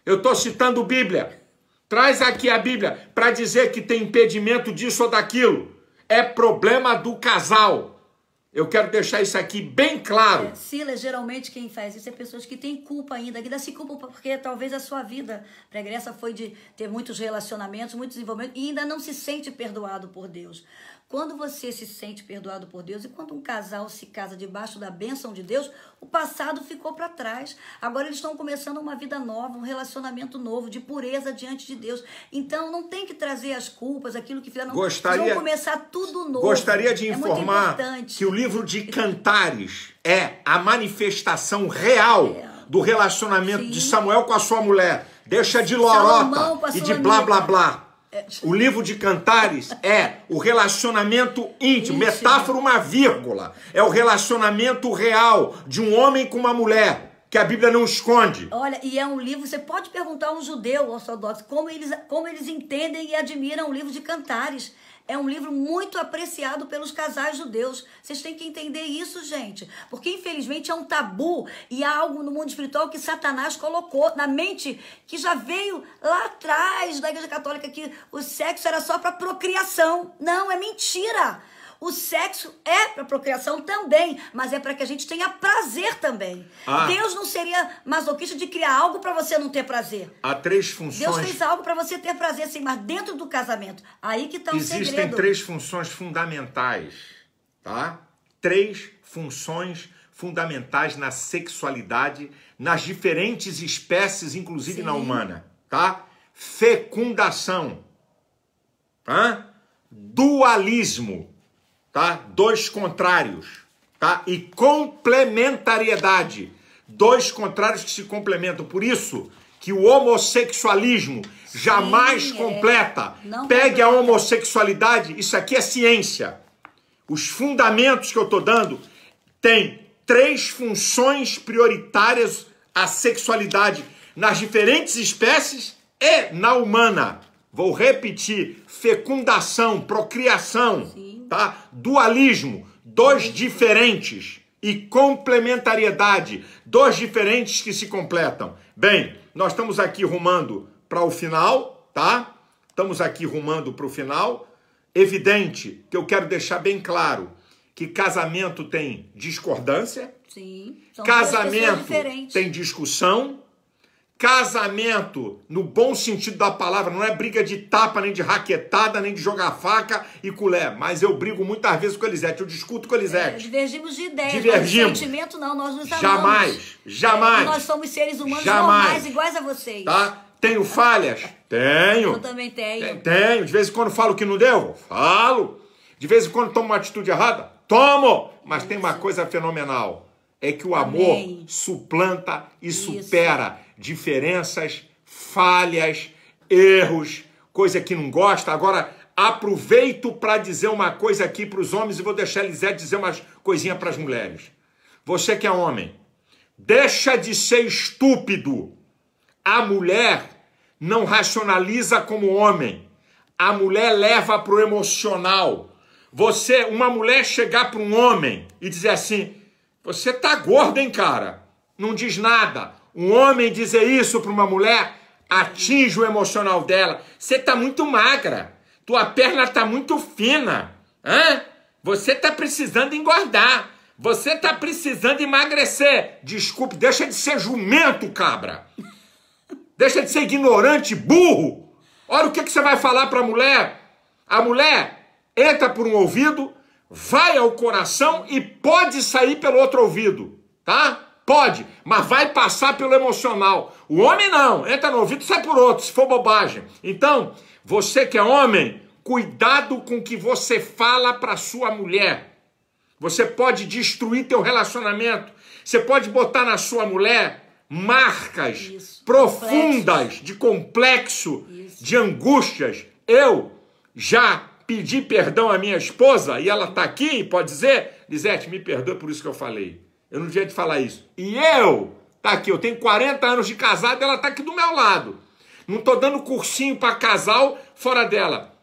Eu estou citando Bíblia. Traz aqui a Bíblia para dizer que tem impedimento disso ou daquilo. É problema do casal. Eu quero deixar isso aqui bem claro. É, Silas, geralmente quem faz isso é pessoas que têm culpa ainda, que ainda se culpam porque talvez a sua vida pregressa foi de ter muitos relacionamentos, muitos envolvimentos e ainda não se sente perdoado por Deus. Quando você se sente perdoado por Deus e quando um casal se casa debaixo da bênção de Deus, o passado ficou para trás. Agora eles estão começando uma vida nova, um relacionamento novo, de pureza diante de Deus. Então não tem que trazer as culpas, aquilo que fizeram. Gostaria, vão começar tudo novo. Gostaria de é informar é que o livro livro de Cantares é a manifestação real é. do relacionamento Sim. de Samuel com a sua mulher. Deixa de lorota e de blá blá blá. É. O livro de Cantares é o relacionamento íntimo, metáfora uma vírgula. É o relacionamento real de um homem com uma mulher que a Bíblia não esconde. Olha, e é um livro, você pode perguntar a um judeu ortodoxo como eles, como eles entendem e admiram o livro de Cantares. É um livro muito apreciado pelos casais judeus. Vocês têm que entender isso, gente. Porque, infelizmente, é um tabu e há algo no mundo espiritual que Satanás colocou na mente que já veio lá atrás da Igreja Católica que o sexo era só para procriação. Não, é mentira. O sexo é para procriação também, mas é para que a gente tenha prazer também. Ah. Deus não seria masoquista de criar algo para você não ter prazer. Há três funções. Deus fez algo para você ter prazer, sim, mas dentro do casamento. Aí que está o segredo. Existem três funções fundamentais, tá? Três funções fundamentais na sexualidade, nas diferentes espécies, inclusive sim. na humana, tá? Fecundação, tá? dualismo tá? Dois contrários, tá? E complementariedade, dois contrários que se complementam. Por isso que o homossexualismo Sim, jamais é. completa. Não Pegue a homossexualidade, isso aqui é ciência. Os fundamentos que eu tô dando têm três funções prioritárias à sexualidade nas diferentes espécies e na humana. Vou repetir: fecundação, procriação, Sim. tá? Dualismo, dois diferentes e complementariedade, dois diferentes que se completam. Bem, nós estamos aqui rumando para o final, tá? Estamos aqui rumando para o final. Evidente que eu quero deixar bem claro que casamento tem discordância, Sim, casamento tem discussão, Casamento, no bom sentido da palavra, não é briga de tapa, nem de raquetada, nem de jogar faca e culé. Mas eu brigo muitas vezes com a Elisete, eu discuto com a é, Elisete. É, divergimos de ideias, divergimos. Mas sentimento não, nós nos amamos. Jamais, jamais. nós somos seres humanos jamais. normais, iguais a vocês. Tá? Tenho falhas? Tenho. Eu também tenho. Tenho. De vez em quando falo que não deu. Falo. De vez em quando tomo uma atitude errada? Tomo. Mas Isso. tem uma coisa fenomenal. É que o amor suplanta e Isso. supera diferenças, falhas, erros, coisa que não gosta. Agora, aproveito para dizer uma coisa aqui para os homens e vou deixar a dizer uma coisinha para as mulheres. Você que é homem, deixa de ser estúpido. A mulher não racionaliza como homem. A mulher leva para o emocional. Você, uma mulher chegar para um homem e dizer assim: "Você tá gordo, hein, cara?" Não diz nada. Um homem dizer isso para uma mulher atinge o emocional dela. Você tá muito magra. Tua perna tá muito fina. Hã? Você tá precisando engordar. Você tá precisando emagrecer. Desculpe, deixa de ser jumento, cabra. Deixa de ser ignorante, burro. Olha o que, que você vai falar para a mulher. A mulher entra por um ouvido, vai ao coração e pode sair pelo outro ouvido, tá? Pode, mas vai passar pelo emocional. O homem não, entra no ouvido e sai por outro, se for bobagem. Então, você que é homem, cuidado com o que você fala para sua mulher. Você pode destruir teu relacionamento. Você pode botar na sua mulher marcas Isso. profundas de complexo, Isso. de angústias. Eu já pedi perdão à minha esposa e ela está aqui e pode dizer, Lisete, me perdoe por isso que eu falei. Eu não tinha de falar isso. E eu, tá aqui, eu tenho 40 anos de casado, ela tá aqui do meu lado. Não tô dando cursinho para casal fora dela.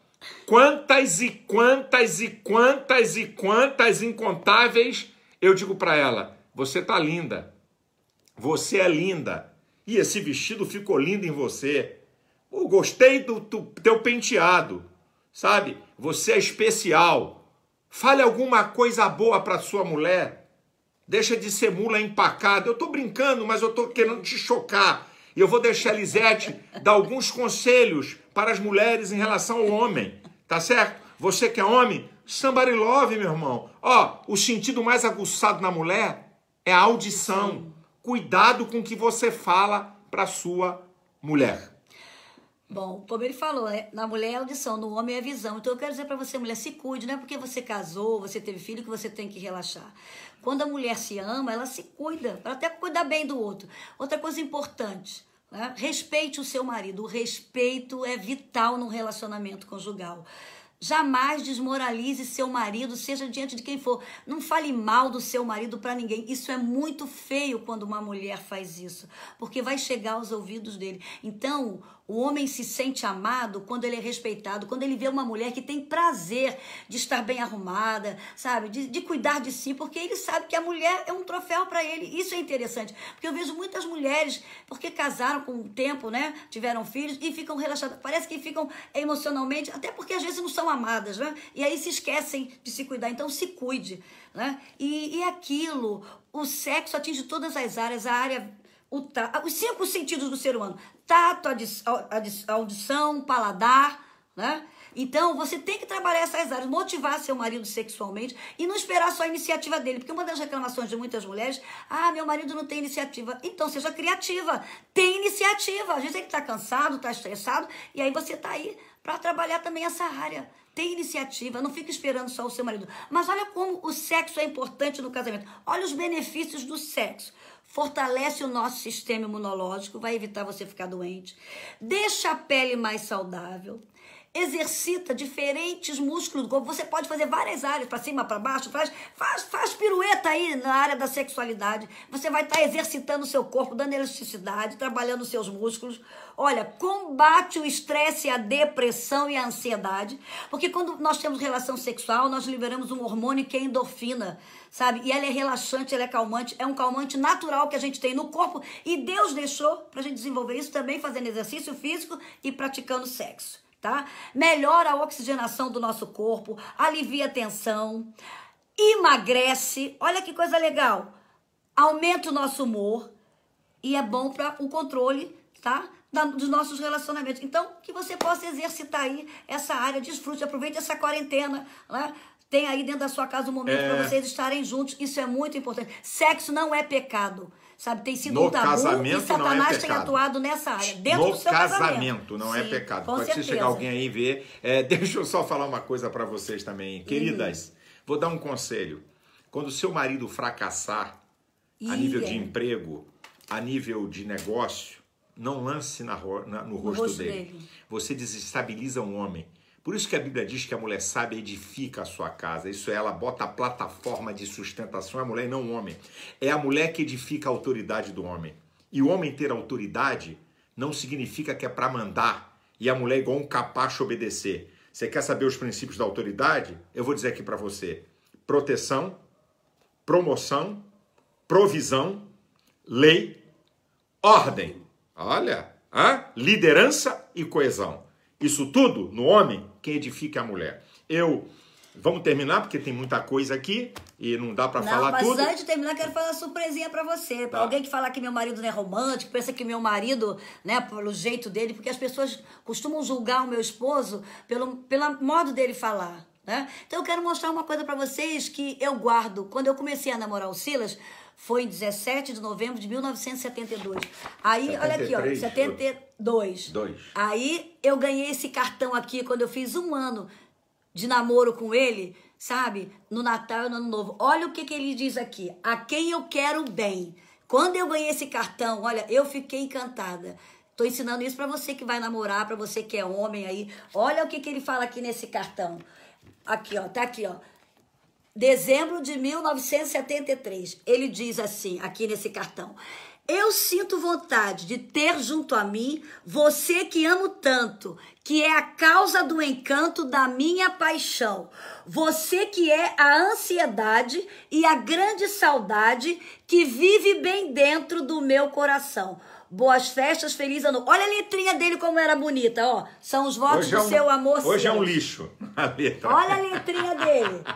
Quantas e quantas e quantas e quantas incontáveis eu digo para ela: você tá linda. Você é linda. E esse vestido ficou lindo em você. Eu gostei do, do teu penteado. Sabe? Você é especial. Fale alguma coisa boa para sua mulher Deixa de ser mula empacada. Eu tô brincando, mas eu tô querendo te chocar. E eu vou deixar a Lisete dar alguns conselhos para as mulheres em relação ao homem. Tá certo? Você que é homem, somebody love, meu irmão. Ó, o sentido mais aguçado na mulher é a audição. Cuidado com o que você fala para sua mulher. Bom, como ele falou, né, na mulher é audição, no homem é visão. Então eu quero dizer para você, mulher, se cuide, não é porque você casou, você teve filho que você tem que relaxar. Quando a mulher se ama, ela se cuida, para até cuidar bem do outro. Outra coisa importante, né? respeite o seu marido. O respeito é vital num relacionamento conjugal. Jamais desmoralize seu marido, seja diante de quem for. Não fale mal do seu marido para ninguém. Isso é muito feio quando uma mulher faz isso, porque vai chegar aos ouvidos dele. Então, o homem se sente amado quando ele é respeitado, quando ele vê uma mulher que tem prazer de estar bem arrumada, sabe? De, de cuidar de si, porque ele sabe que a mulher é um troféu para ele. Isso é interessante, porque eu vejo muitas mulheres, porque casaram com o tempo, né? Tiveram filhos e ficam relaxadas. Parece que ficam emocionalmente, até porque às vezes não são amadas, né? E aí se esquecem de se cuidar. Então se cuide, né? E, e aquilo, o sexo atinge todas as áreas, a área os cinco sentidos do ser humano: tato, audição, paladar, né? Então, você tem que trabalhar essas áreas, motivar seu marido sexualmente e não esperar só a iniciativa dele. Porque uma das reclamações de muitas mulheres, ah, meu marido não tem iniciativa. Então, seja criativa, tem iniciativa. Às vezes ele está cansado, está estressado, e aí você está aí para trabalhar também essa área. Tem iniciativa, não fica esperando só o seu marido. Mas olha como o sexo é importante no casamento. Olha os benefícios do sexo. Fortalece o nosso sistema imunológico, vai evitar você ficar doente. Deixa a pele mais saudável exercita diferentes músculos do corpo. Você pode fazer várias áreas, para cima, para baixo, faz, faz, faz pirueta aí na área da sexualidade. Você vai estar tá exercitando o seu corpo, dando elasticidade, trabalhando os seus músculos. Olha, combate o estresse, a depressão e a ansiedade, porque quando nós temos relação sexual, nós liberamos um hormônio que é endorfina, sabe? E ela é relaxante, ela é calmante, é um calmante natural que a gente tem no corpo e Deus deixou para a gente desenvolver isso também fazendo exercício físico e praticando sexo tá? Melhora a oxigenação do nosso corpo, alivia a tensão, emagrece. Olha que coisa legal. Aumenta o nosso humor e é bom para o controle, tá? dos nossos relacionamentos. Então, que você possa exercitar aí essa área, desfrute, aproveite essa quarentena, né? Tem aí dentro da sua casa um momento é... para vocês estarem juntos. Isso é muito importante. Sexo não é pecado. Sabe, tem sido no um tabu casamento e é Satanás é tem atuado nessa área. Dentro no do seu casamento, casamento não é Sim, é pecado. Pode certeza. chegar alguém aí e ver. É, deixa eu só falar uma coisa para vocês também. Uhum. Queridas, vou dar um conselho. Quando o seu marido fracassar Ih, a nível é. de emprego, a nível de negócio, não lance na, na, no, no, rosto, rosto dele. dele. Você desestabiliza um homem. Por isso que a Bíblia diz que a mulher sábia edifica a sua casa. Isso é, ela bota a plataforma de sustentação. É a mulher e não o homem. É a mulher que edifica a autoridade do homem. E o homem ter autoridade não significa que é para mandar. E a mulher é igual um capacho obedecer. Você quer saber os princípios da autoridade? Eu vou dizer aqui para você. Proteção, promoção, provisão, lei, ordem. Olha, hã? liderança e coesão. Isso tudo no homem quem edifica a mulher. Eu Vamos terminar, porque tem muita coisa aqui e não dá para falar mas tudo. Mas antes de terminar, quero falar uma surpresinha para você. Tá. Pra alguém que falar que meu marido não é romântico, pensa que meu marido, né, pelo jeito dele, porque as pessoas costumam julgar o meu esposo pelo, pelo modo dele falar. Né? Então eu quero mostrar uma coisa para vocês que eu guardo. Quando eu comecei a namorar o Silas, foi em 17 de novembro de 1972. Aí, 73, olha aqui, ó, 72. Dois. Aí eu ganhei esse cartão aqui quando eu fiz um ano de namoro com ele, sabe? No Natal e no Ano Novo. Olha o que, que ele diz aqui: a quem eu quero bem. Quando eu ganhei esse cartão, olha, eu fiquei encantada. Tô ensinando isso para você que vai namorar, para você que é homem aí. Olha o que, que ele fala aqui nesse cartão. Aqui, ó, tá aqui, ó dezembro de 1973. Ele diz assim, aqui nesse cartão: Eu sinto vontade de ter junto a mim você que amo tanto, que é a causa do encanto da minha paixão. Você que é a ansiedade e a grande saudade que vive bem dentro do meu coração. Boas festas, feliz ano. Olha a letrinha dele como era bonita, ó. São os votos é do é um, seu amor. Hoje é um lixo a letra. Olha a letrinha dele.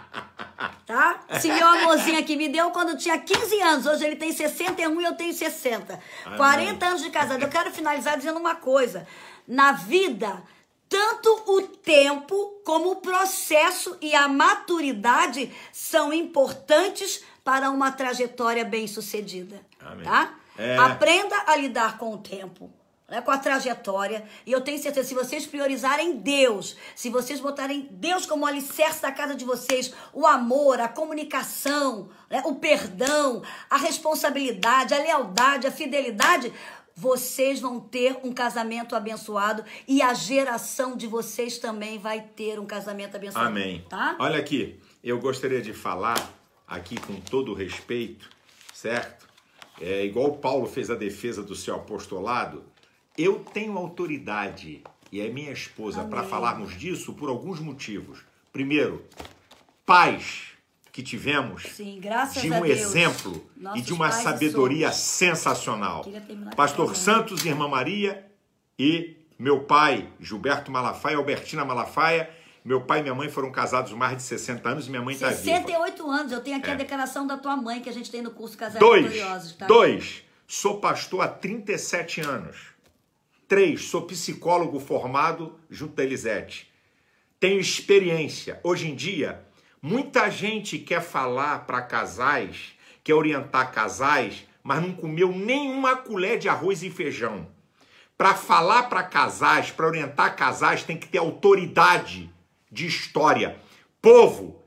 tá? Senhor amorzinho que me deu quando tinha 15 anos, hoje ele tem 61 e eu tenho 60. Amém. 40 anos de casado. Eu quero finalizar dizendo uma coisa. Na vida, tanto o tempo como o processo e a maturidade são importantes para uma trajetória bem-sucedida, tá? É. Aprenda a lidar com o tempo né, com a trajetória. E eu tenho certeza, se vocês priorizarem Deus, se vocês botarem Deus como alicerce da casa de vocês, o amor, a comunicação, né, o perdão, a responsabilidade, a lealdade, a fidelidade, vocês vão ter um casamento abençoado e a geração de vocês também vai ter um casamento abençoado. Amém. Tá? Olha aqui, eu gostaria de falar aqui com todo respeito, certo? É igual Paulo fez a defesa do seu apostolado, eu tenho autoridade e é minha esposa para falarmos disso por alguns motivos. Primeiro, paz que tivemos Sim, de um exemplo Nossos e de uma sabedoria somos. sensacional. Pastor né? Santos, irmã Maria e meu pai, Gilberto Malafaia, Albertina Malafaia. Meu pai e minha mãe foram casados mais de 60 anos e minha mãe está viva. 68 anos. Eu tenho aqui é. a declaração da tua mãe que a gente tem no curso Casais dois, Curiosos. Tá? Dois. Sou pastor há 37 anos. Três, sou psicólogo formado junto da Elisete. Tenho experiência. Hoje em dia, muita gente quer falar para casais, quer orientar casais, mas não comeu nenhuma colher de arroz e feijão. Para falar para casais, para orientar casais, tem que ter autoridade de história. Povo,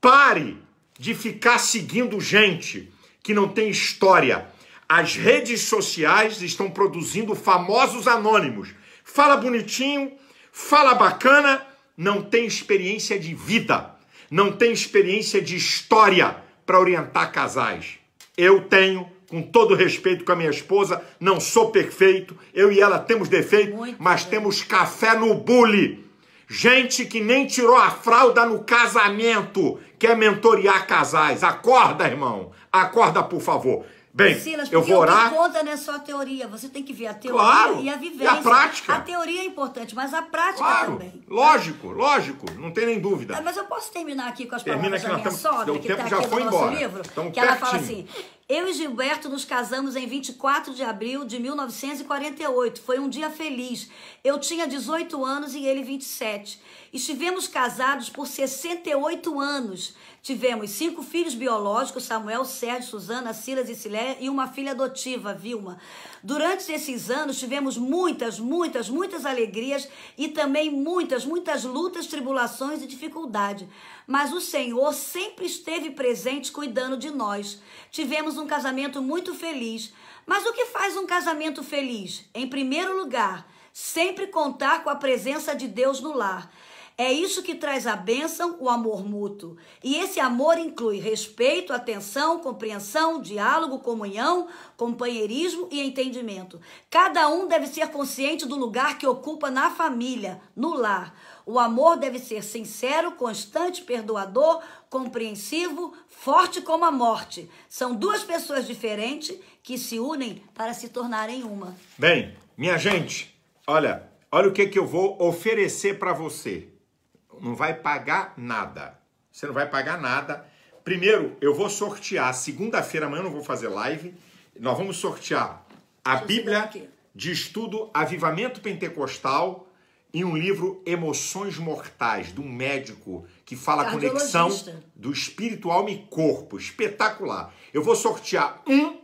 pare de ficar seguindo gente que não tem história as redes sociais estão produzindo famosos anônimos. Fala bonitinho, fala bacana, não tem experiência de vida, não tem experiência de história para orientar casais. Eu tenho, com todo respeito com a minha esposa, não sou perfeito, eu e ela temos defeito, Muito mas bem. temos café no bule. Gente que nem tirou a fralda no casamento quer mentorear casais. Acorda, irmão. Acorda, por favor. Bem, Silas, eu vou orar. conta não é só a teoria, você tem que ver a teoria claro, e a vivência. E a prática. A teoria é importante, mas a prática claro, também. Lógico, lógico, não tem nem dúvida. Ah, mas eu posso terminar aqui com as Termina palavras da minha estamos, sogra, que está aqui no embora. nosso livro, Estamos que pertinho. ela fala assim: Eu e Gilberto nos casamos em 24 de abril de 1948. Foi um dia feliz. Eu tinha 18 anos e ele 27. Estivemos casados por 68 anos. Tivemos cinco filhos biológicos, Samuel, Sérgio, Suzana, Silas e Siléia, e uma filha adotiva, Vilma. Durante esses anos, tivemos muitas, muitas, muitas alegrias e também muitas, muitas lutas, tribulações e dificuldade. Mas o Senhor sempre esteve presente cuidando de nós. Tivemos um casamento muito feliz. Mas o que faz um casamento feliz? Em primeiro lugar, sempre contar com a presença de Deus no lar. É isso que traz a bênção, o amor mútuo. E esse amor inclui respeito, atenção, compreensão, diálogo, comunhão, companheirismo e entendimento. Cada um deve ser consciente do lugar que ocupa na família, no lar. O amor deve ser sincero, constante, perdoador, compreensivo, forte como a morte. São duas pessoas diferentes que se unem para se tornarem uma. Bem, minha gente, olha, olha o que, que eu vou oferecer para você não vai pagar nada. Você não vai pagar nada. Primeiro, eu vou sortear, segunda-feira, amanhã eu não vou fazer live. Nós vamos sortear a Bíblia de estudo Avivamento Pentecostal e um livro Emoções Mortais, de um médico que fala a conexão do espírito, alma e corpo. Espetacular. Eu vou sortear um,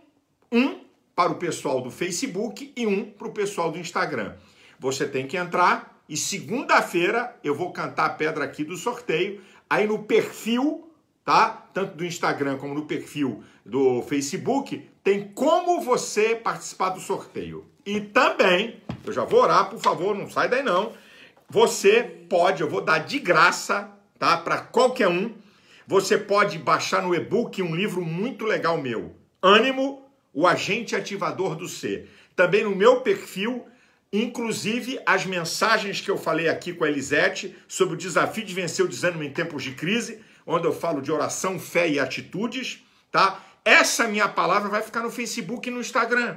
um para o pessoal do Facebook e um para o pessoal do Instagram. Você tem que entrar e segunda-feira eu vou cantar a pedra aqui do sorteio. Aí no perfil, tá? Tanto do Instagram como no perfil do Facebook, tem como você participar do sorteio. E também, eu já vou orar, por favor, não sai daí não. Você pode, eu vou dar de graça, tá? Para qualquer um. Você pode baixar no e-book um livro muito legal meu. Ânimo, o agente ativador do ser. Também no meu perfil Inclusive as mensagens que eu falei aqui com a Elisete sobre o desafio de vencer o desânimo em tempos de crise, onde eu falo de oração, fé e atitudes, tá? Essa minha palavra vai ficar no Facebook e no Instagram,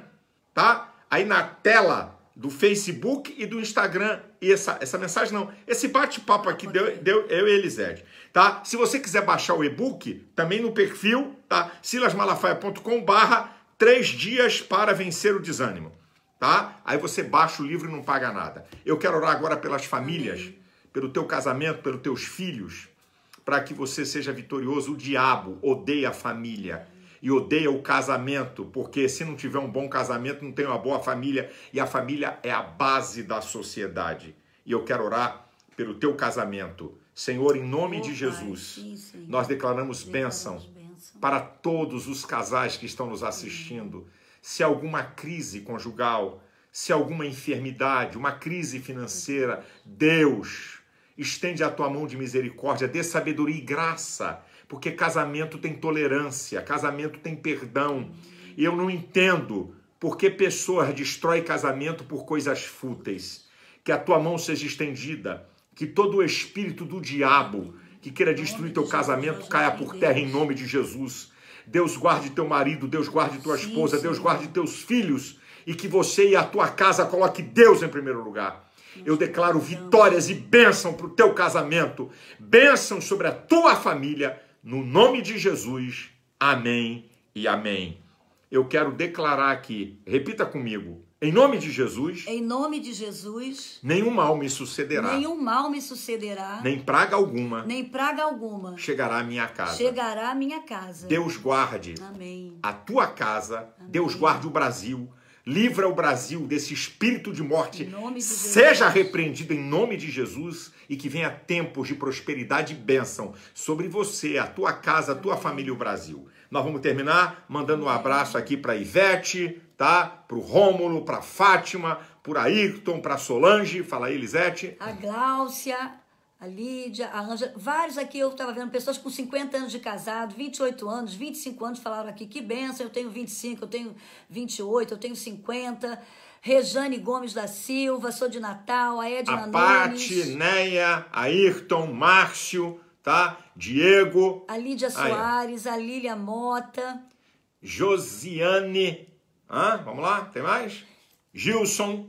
tá? Aí na tela do Facebook e do Instagram. E essa, essa mensagem não. Esse bate-papo aqui deu, deu eu e Elisete, tá? Se você quiser baixar o e-book, também no perfil, tá? silasmalafaia.com barra três dias para vencer o desânimo tá? Aí você baixa o livro e não paga nada. Eu quero orar agora pelas famílias, pelo teu casamento, pelos teus filhos, para que você seja vitorioso. O diabo odeia a família e odeia o casamento, porque se não tiver um bom casamento, não tem uma boa família, e a família é a base da sociedade. E eu quero orar pelo teu casamento. Senhor, em nome oh, de Jesus, pai, sim, nós declaramos, declaramos bênção, bênção para todos os casais que estão nos assistindo. Sim se alguma crise conjugal, se alguma enfermidade, uma crise financeira, Deus estende a tua mão de misericórdia, dê sabedoria e graça, porque casamento tem tolerância, casamento tem perdão. E eu não entendo por que pessoas destrói casamento por coisas fúteis. Que a tua mão seja estendida, que todo o espírito do diabo que queira destruir teu casamento caia por terra em nome de Jesus Deus guarde teu marido, Deus guarde tua sim, esposa, sim. Deus guarde teus filhos e que você e a tua casa coloque Deus em primeiro lugar. Eu declaro então. vitórias e bênção para o teu casamento, bênção sobre a tua família, no nome de Jesus. Amém e amém. Eu quero declarar aqui, repita comigo: em nome de Jesus. Em nome de Jesus. Nenhum mal me sucederá. Nenhum mal me sucederá. Nem praga alguma. Nem praga alguma. Chegará à minha casa. Chegará à minha casa. Deus guarde. Amém. A tua casa. Amém. Deus guarde o Brasil. Livra o Brasil desse espírito de morte. De Seja repreendido em nome de Jesus e que venha tempos de prosperidade e bênção sobre você, a tua casa, a tua Amém. família e o Brasil. Nós vamos terminar mandando um abraço aqui para Ivete, tá? Para o Rômulo, para Fátima, para Ayrton, para Solange. Fala aí, Lisete. A Gláucia, a Lídia, a Anja vários aqui eu estava vendo pessoas com 50 anos de casado, 28 anos, 25 anos falaram aqui, que benção, eu tenho 25, eu tenho 28, eu tenho 50. Rejane Gomes da Silva, sou de Natal, a Edna a Nunes. Pati, Neia, Ayrton, Márcio, tá? Diego. A Lídia Soares, aí. a Lília Mota. Josiane. Hã? Vamos lá, tem mais? Gilson.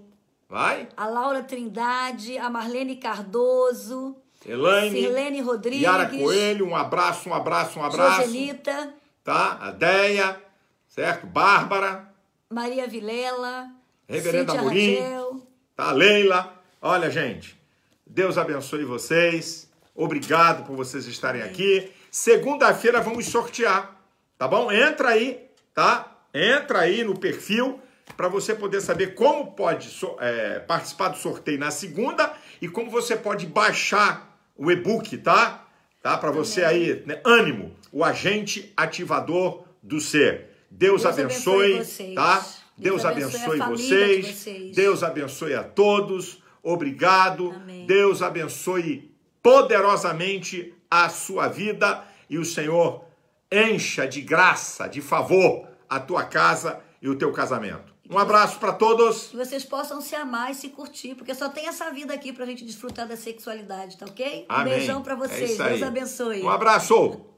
Vai. A Laura Trindade, a Marlene Cardoso. Elaine. Silene Rodrigues. Yara Coelho, um abraço, um abraço, um abraço. Joselita. Tá? A Deia, certo? Bárbara. Maria Vilela. Reverenda Cíntia Murim. Tá? Leila. Olha, gente, Deus abençoe vocês. Obrigado por vocês estarem é. aqui. Segunda-feira vamos sortear, tá bom? Entra aí, tá? Entra aí no perfil para você poder saber como pode é, participar do sorteio na segunda e como você pode baixar o e-book, tá? Tá? Para você aí, né? ânimo, o agente ativador do ser. Deus, Deus abençoe, abençoe tá? Deus, Deus abençoe, abençoe vocês. De vocês. Deus abençoe a todos. Obrigado. Amém. Deus abençoe poderosamente a sua vida e o Senhor encha de graça, de favor a tua casa e o teu casamento. Um abraço para todos. Que vocês possam se amar e se curtir, porque só tem essa vida aqui para a gente desfrutar da sexualidade, tá ok? Um beijão para é vocês. É Deus abençoe. Um abraço.